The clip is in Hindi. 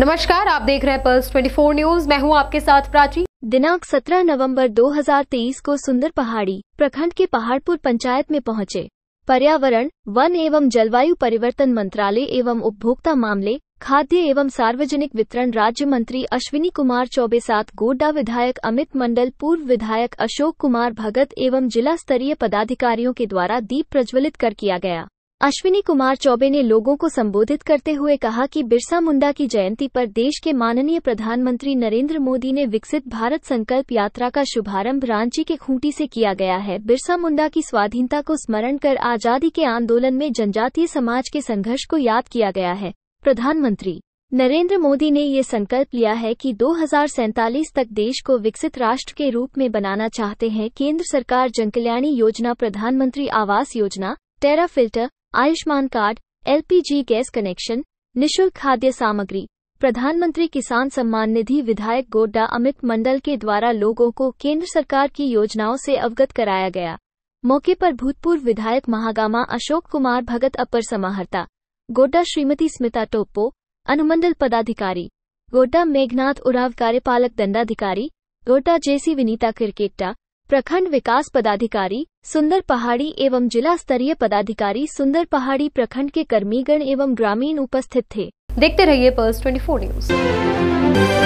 नमस्कार आप देख रहे हैं पल्स 24 न्यूज मैं हूं आपके साथ प्राची दिनांक 17 नवंबर 2023 को सुंदर पहाड़ी प्रखंड के पहाड़पुर पंचायत में पहुंचे पर्यावरण वन एवं जलवायु परिवर्तन मंत्रालय एवं उपभोक्ता मामले खाद्य एवं सार्वजनिक वितरण राज्य मंत्री अश्विनी कुमार चौबे साथ गोड्डा विधायक अमित मंडल पूर्व विधायक अशोक कुमार भगत एवं जिला स्तरीय पदाधिकारियों के द्वारा दीप प्रज्वलित कर किया गया अश्विनी कुमार चौबे ने लोगों को संबोधित करते हुए कहा कि बिरसा मुंडा की जयंती पर देश के माननीय प्रधानमंत्री नरेंद्र मोदी ने विकसित भारत संकल्प यात्रा का शुभारंभ रांची के खूंटी से किया गया है बिरसा मुंडा की स्वाधीनता को स्मरण कर आजादी के आंदोलन में जनजातीय समाज के संघर्ष को याद किया गया है प्रधानमंत्री नरेंद्र मोदी ने ये संकल्प लिया है कि दो तक देश को विकसित राष्ट्र के रूप में बनाना चाहते हैं केंद्र सरकार जनकल्याणी योजना प्रधानमंत्री आवास योजना टेरा फिल्टर Ayushman card LPG gas connection निशुल्क खाद्य सामग्री प्रधानमंत्री किसान सम्मान निधि विधायक गोड्डा अमित मंडल के द्वारा लोगों को केंद्र सरकार की योजनाओं से अवगत कराया गया मौके पर भूतपूर्व विधायक महागामा अशोक कुमार भगत अपर समाहर्ता गोड्डा श्रीमती स्मिता टोप्पो अनुमंडल पदाधिकारी गोड्डा मेघनाथ उराव कार्यपालक दंडाधिकारी गोड्डा जेसी विनीता क्रिकेटा प्रखंड विकास पदाधिकारी सुंदर पहाड़ी एवं जिला स्तरीय पदाधिकारी सुंदर पहाड़ी प्रखंड के कर्मीगण एवं ग्रामीण उपस्थित थे देखते रहिए पर्स ट्वेंटी न्यूज